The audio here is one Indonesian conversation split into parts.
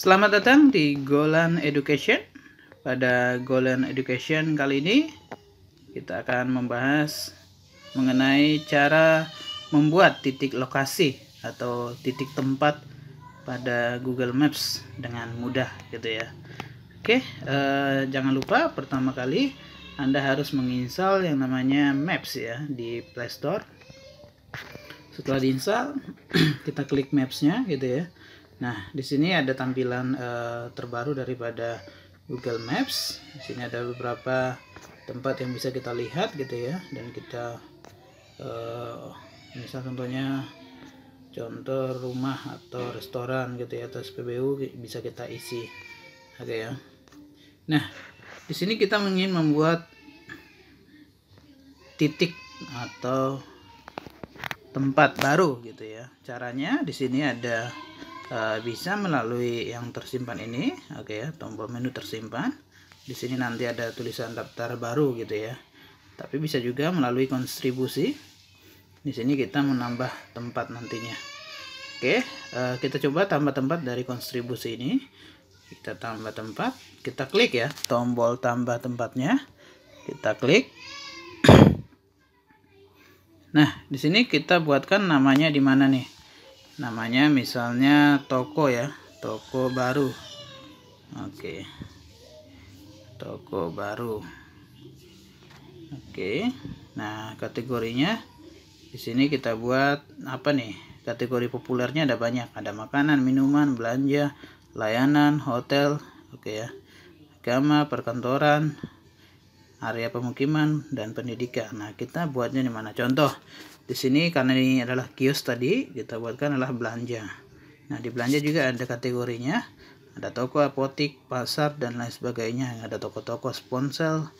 Selamat datang di Golan Education. Pada Golan Education kali ini kita akan membahas mengenai cara membuat titik lokasi atau titik tempat pada Google Maps dengan mudah gitu ya. Oke, eh, jangan lupa pertama kali Anda harus menginstal yang namanya Maps ya di Play Store. Setelah diinstal, kita klik Maps-nya gitu ya Nah, di sini ada tampilan uh, terbaru daripada Google Maps. Di sini ada beberapa tempat yang bisa kita lihat gitu ya dan kita uh, misal contohnya contoh rumah atau restoran gitu ya atau SPBU bisa kita isi. Oke gitu okay, ya. Nah, di sini kita ingin membuat titik atau tempat baru gitu ya. Caranya di sini ada Eh, bisa melalui yang tersimpan ini oke okay, ya tombol menu tersimpan di sini nanti ada tulisan daftar baru gitu ya tapi bisa juga melalui kontribusi di sini kita menambah tempat nantinya oke okay, uh, eh, kita coba tambah tempat dari kontribusi ini kita tambah tempat kita klik ya tombol tambah tempatnya kita klik nah di sini kita buatkan namanya di mana nih namanya misalnya toko ya toko baru oke toko baru oke nah kategorinya di sini kita buat apa nih kategori populernya ada banyak ada makanan minuman belanja layanan hotel oke ya agama perkantoran area pemukiman dan pendidikan nah kita buatnya di mana contoh di sini karena ini adalah kios tadi kita buatkan adalah belanja nah di belanja juga ada kategorinya ada toko apotik pasar dan lain sebagainya ada toko-toko sponsel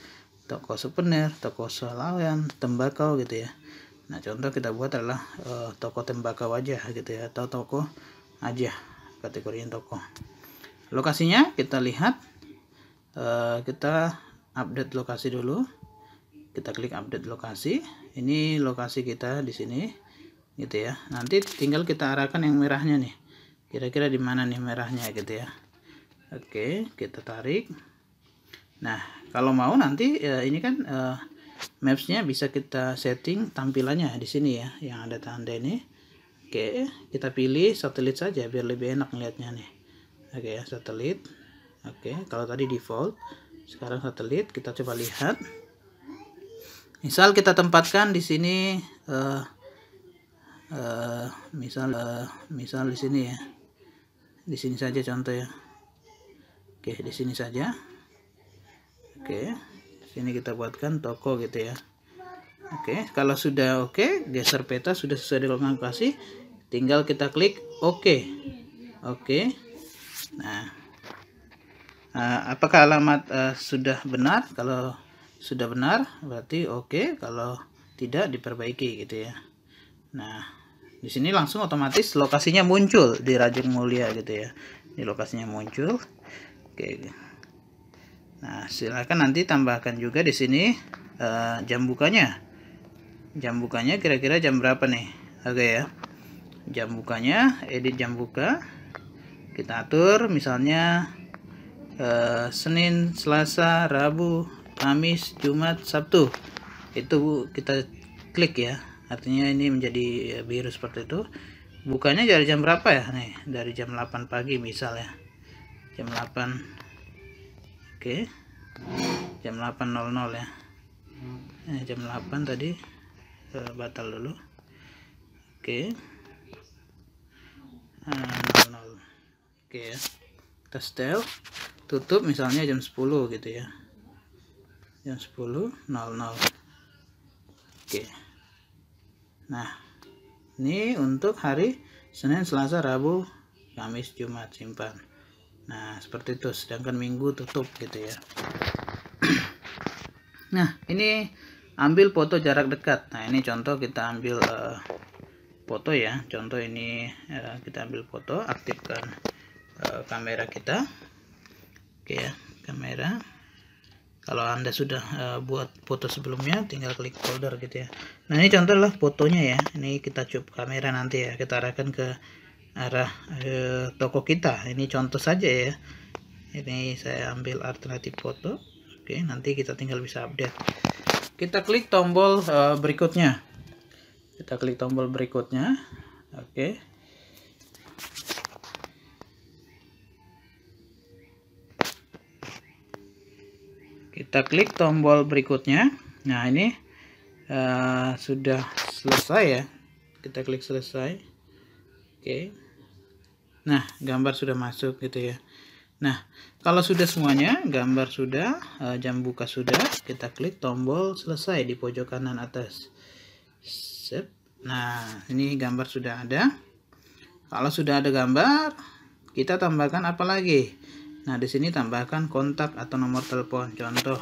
toko souvenir toko selawan tembakau gitu ya nah contoh kita buat adalah uh, toko tembakau aja gitu ya atau toko aja kategorinya toko lokasinya kita lihat uh, kita update lokasi dulu kita klik update lokasi ini lokasi kita di sini gitu ya nanti tinggal kita arahkan yang merahnya nih kira-kira di mana nih merahnya gitu ya oke kita tarik nah kalau mau nanti ya, ini kan uh, mapsnya bisa kita setting tampilannya di sini ya yang ada tanda ini oke kita pilih satelit saja biar lebih enak melihatnya nih oke ya satelit oke kalau tadi default sekarang satelit kita coba lihat misal kita tempatkan di sini uh, uh, misal uh, misal di sini ya di sini saja contoh ya oke di sini saja oke di sini kita buatkan toko gitu ya oke kalau sudah oke geser peta sudah sesuai dengan lokasi tinggal kita klik oke oke nah apakah alamat uh, sudah benar kalau sudah benar berarti oke okay. kalau tidak diperbaiki gitu ya nah di sini langsung otomatis lokasinya muncul di rajin mulia gitu ya di lokasinya muncul oke okay. nah silakan nanti tambahkan juga di sini uh, jam bukanya jam bukanya kira-kira jam berapa nih oke okay ya jam bukanya edit jam buka kita atur misalnya eh, Senin Selasa Rabu Kamis, Jumat, Sabtu itu kita klik ya artinya ini menjadi biru eh, seperti itu Bukannya dari jam berapa ya nih dari jam 8 pagi misalnya jam 8 oke okay. jam 8.00 ya nah, Eh, jam 8 tadi batal dulu oke okay. nah, 00 oke okay, ya kita setel tutup misalnya jam 10 gitu ya jam 00 oke nah ini untuk hari Senin Selasa Rabu Kamis Jumat simpan nah seperti itu sedangkan Minggu tutup gitu ya nah ini ambil foto jarak dekat nah ini contoh kita ambil uh, foto ya contoh ini uh, kita ambil foto aktifkan uh, kamera kita oke ya kamera kalau anda sudah uh, buat foto sebelumnya tinggal klik folder gitu ya nah ini contoh lah fotonya ya ini kita coba kamera nanti ya kita arahkan ke arah uh, toko kita ini contoh saja ya ini saya ambil alternatif foto oke nanti kita tinggal bisa update kita klik tombol uh, berikutnya kita klik tombol berikutnya oke kita klik tombol berikutnya nah ini uh, sudah selesai ya kita klik selesai oke okay. nah gambar sudah masuk gitu ya nah kalau sudah semuanya gambar sudah uh, jam buka sudah kita klik tombol selesai di pojok kanan atas Sip. nah ini gambar sudah ada kalau sudah ada gambar kita tambahkan apa lagi Nah, di sini tambahkan kontak atau nomor telepon. Contoh,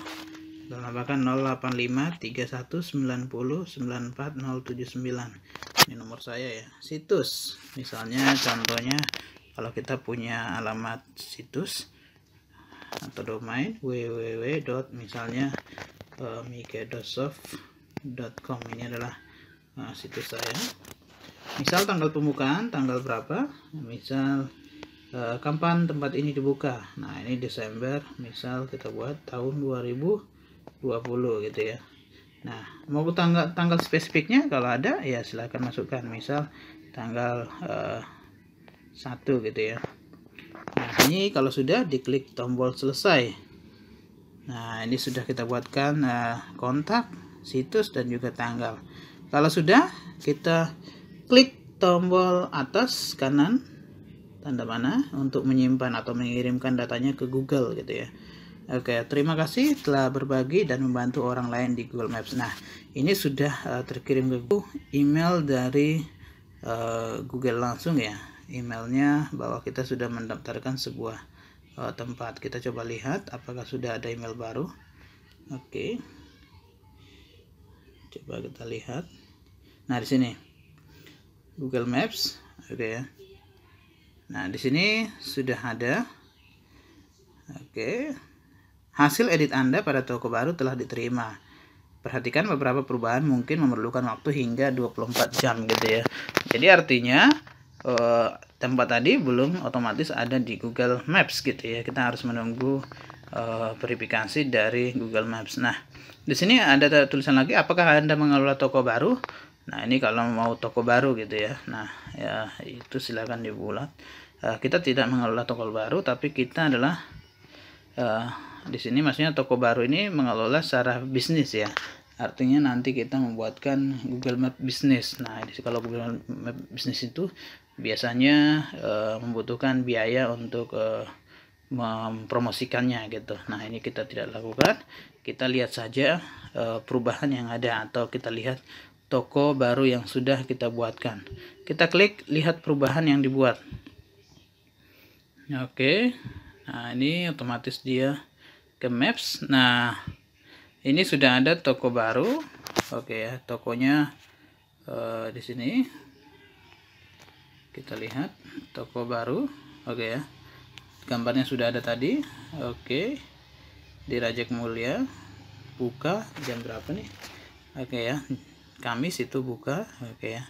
tambahkan 085 3190 94079. Ini nomor saya ya. Situs. Misalnya contohnya kalau kita punya alamat situs atau domain www. misalnya uh, eh, mikedosoft.com ini adalah eh, situs saya. Misal tanggal pembukaan tanggal berapa? Misal Eh, kapan tempat ini dibuka nah ini Desember misal kita buat tahun 2020 gitu ya nah mau tanggal tanggal spesifiknya kalau ada ya silahkan masukkan misal tanggal uh, gitu ya nah ini kalau sudah diklik tombol selesai nah ini sudah kita buatkan uh, kontak situs dan juga tanggal kalau sudah kita klik tombol atas kanan tanda mana untuk menyimpan atau mengirimkan datanya ke Google gitu ya. Oke, terima kasih telah berbagi dan membantu orang lain di Google Maps. Nah, ini sudah uh, terkirim ke email dari uh, Google langsung ya. Emailnya bahwa kita sudah mendaftarkan sebuah uh, tempat. Kita coba lihat apakah sudah ada email baru. Oke. Coba kita lihat. Nah, di sini Google Maps, oke ya. Nah, di sini sudah ada. Oke. Hasil edit Anda pada toko baru telah diterima. Perhatikan beberapa perubahan mungkin memerlukan waktu hingga 24 jam gitu ya. Jadi artinya eh, tempat tadi belum otomatis ada di Google Maps gitu ya. Kita harus menunggu eh, verifikasi dari Google Maps. Nah, di sini ada tulisan lagi apakah Anda mengelola toko baru? nah ini kalau mau toko baru gitu ya nah ya itu silakan dibulat uh, kita tidak mengelola toko baru tapi kita adalah uh, di sini maksudnya toko baru ini mengelola secara bisnis ya artinya nanti kita membuatkan Google Map bisnis nah ini kalau Google Map bisnis itu biasanya uh, membutuhkan biaya untuk uh, mempromosikannya gitu nah ini kita tidak lakukan kita lihat saja uh, perubahan yang ada atau kita lihat toko baru yang sudah kita buatkan. Kita klik lihat perubahan yang dibuat. Oke. Nah, ini otomatis dia ke maps. Nah, ini sudah ada toko baru. Oke ya, tokonya uh, di sini. Kita lihat toko baru. Oke ya. Gambarnya sudah ada tadi. Oke. Di Rajak Mulia buka jam berapa nih? Oke ya, Kamis itu buka oke okay, ya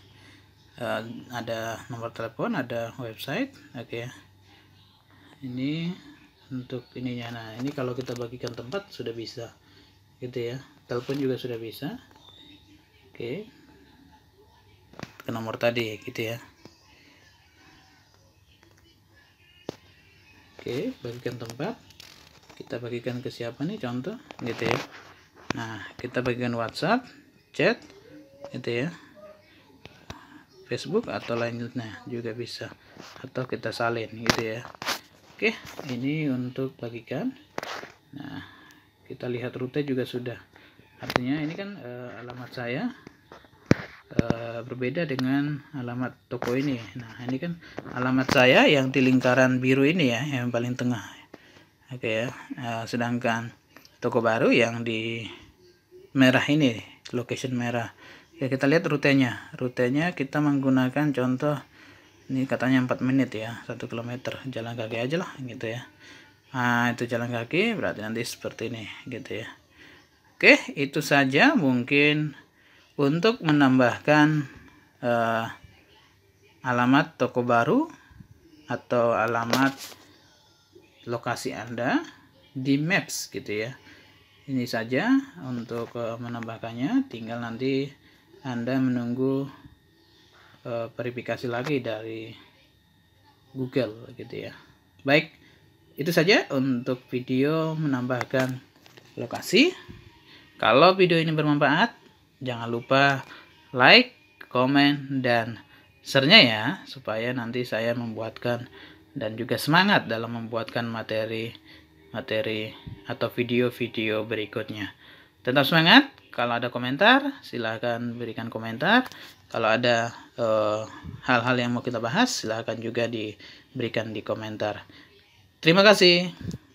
uh, ada nomor telepon ada website oke okay, ya ini untuk ininya nah ini kalau kita bagikan tempat sudah bisa gitu ya telepon juga sudah bisa oke okay. ke nomor tadi gitu ya oke okay, bagikan tempat kita bagikan ke siapa nih contoh gitu ya nah kita bagikan WhatsApp chat itu ya Facebook atau lainnya juga bisa atau kita salin gitu ya oke ini untuk bagikan nah kita lihat rute juga sudah artinya ini kan e, alamat saya e, berbeda dengan alamat toko ini nah ini kan alamat saya yang di lingkaran biru ini ya yang paling tengah oke ya e, sedangkan toko baru yang di merah ini location merah ya kita lihat rutenya rutenya kita menggunakan contoh ini katanya 4 menit ya 1 km jalan kaki aja lah gitu ya nah itu jalan kaki berarti nanti seperti ini gitu ya oke itu saja mungkin untuk menambahkan eh, alamat toko baru atau alamat lokasi Anda di Maps gitu ya ini saja untuk eh, menambahkannya tinggal nanti anda menunggu eh, verifikasi lagi dari Google gitu ya. Baik, itu saja untuk video menambahkan lokasi. Kalau video ini bermanfaat, jangan lupa like, komen, dan share-nya ya, supaya nanti saya membuatkan dan juga semangat dalam membuatkan materi-materi atau video-video berikutnya tetap semangat kalau ada komentar silahkan berikan komentar kalau ada eh, hal-hal uh, yang mau kita bahas silahkan juga diberikan di komentar terima kasih